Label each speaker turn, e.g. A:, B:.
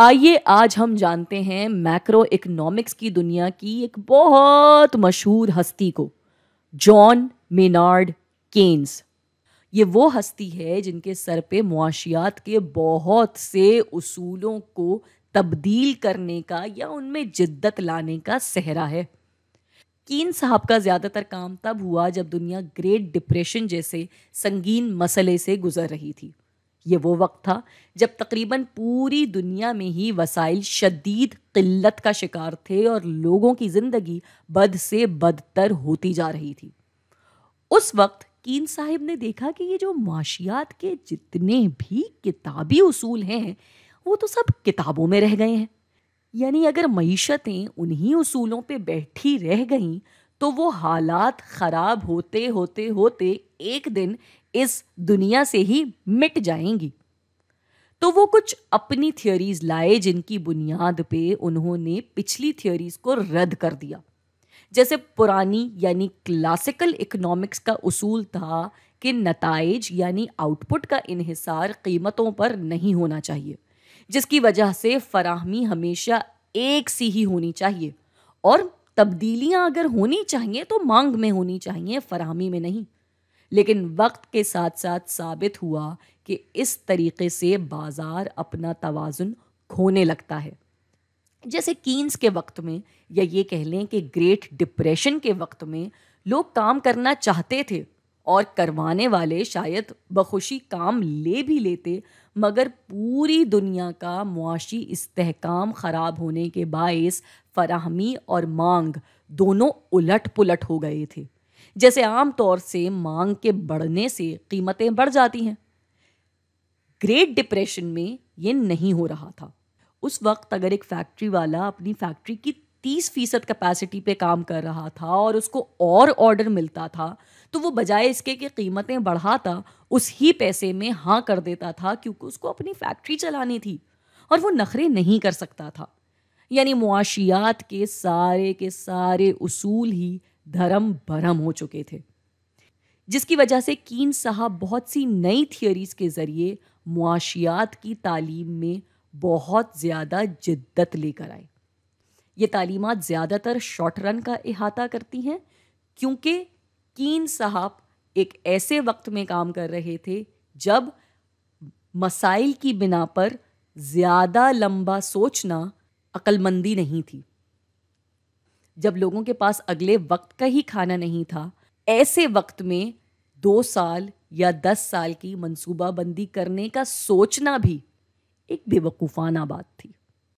A: आइए आज हम जानते हैं मैक्रो इकोनॉमिक्स की दुनिया की एक बहुत मशहूर हस्ती को जॉन मेनार्ड केन्स ये वो हस्ती है जिनके सर पे मुआशियात के बहुत से उसूलों को तब्दील करने का या उनमें जिद्दत लाने का सहरा है कीन साहब का ज़्यादातर काम तब हुआ जब दुनिया ग्रेट डिप्रेशन जैसे संगीन मसले से गुजर रही थी ये वो वक्त था जब तकरीबन पूरी दुनिया में ही वसाइल शदीद किल्लत का शिकार थे और लोगों की ज़िंदगी बद से बदतर होती जा रही थी उस वक्त कीन साहिब ने देखा कि ये जो माशियात के जितने भी किताबी उसूल हैं वो तो सब किताबों में रह गए हैं यानी अगर मीशतें उन्हीं उसूलों पे बैठी रह गईं तो वो हालात ख़राब होते होते होते एक दिन इस दुनिया से ही मिट जाएंगी तो वो कुछ अपनी थियोरीज लाए जिनकी बुनियाद पे उन्होंने पिछली थियोरीज को रद्द कर दिया जैसे पुरानी यानी क्लासिकल इकोनॉमिक्स का उसूल था कि नतज यानी आउटपुट का इहिसार कीमतों पर नहीं होना चाहिए जिसकी वजह से फराहमी हमेशा एक सी ही होनी चाहिए और तब्दीलियां अगर होनी चाहिए तो मांग में होनी चाहिए फराहमी में नहीं लेकिन वक्त के साथ साथ साबित हुआ कि इस तरीके से बाज़ार अपना तोज़ुन खोने लगता है जैसे कीन्स के वक्त में या ये कह लें कि ग्रेट डिप्रेशन के वक्त में लोग काम करना चाहते थे और करवाने वाले शायद बखुशी काम ले भी लेते मगर पूरी दुनिया का मुआशी इस्तेकाम ख़राब होने के बायस फराहमी और मांग दोनों उलट पुलट हो गए थे जैसे आमतौर से मांग के बढ़ने से कीमतें बढ़ जाती हैं ग्रेट डिप्रेशन में ये नहीं हो रहा था उस वक्त अगर एक फैक्ट्री वाला अपनी फैक्ट्री की तीस फीसद कैपेसिटी पे काम कर रहा था और उसको और ऑर्डर मिलता था तो वो बजाय इसके कि कीमतें बढ़ाता उस ही पैसे में हाँ कर देता था क्योंकि उसको अपनी फैक्ट्री चलानी थी और वो नखरे नहीं कर सकता था यानी मुआशियात के सारे के सारे उसूल ही धर्म भरम हो चुके थे जिसकी वजह से कीन साहब बहुत सी नई थियोरीज के ज़रिए मुआशियात की तालीम में बहुत ज़्यादा जिद्दत लेकर आए ये तालीमत ज़्यादातर शॉर्ट रन का अहाता करती हैं क्योंकि कीन साहब एक ऐसे वक्त में काम कर रहे थे जब मसाइल की बिना पर ज़्यादा लंबा सोचना अक्लमंदी नहीं थी जब लोगों के पास अगले वक्त का ही खाना नहीं था ऐसे वक्त में दो साल या दस साल की बंदी करने का सोचना भी एक बेवकूफ़ाना बात थी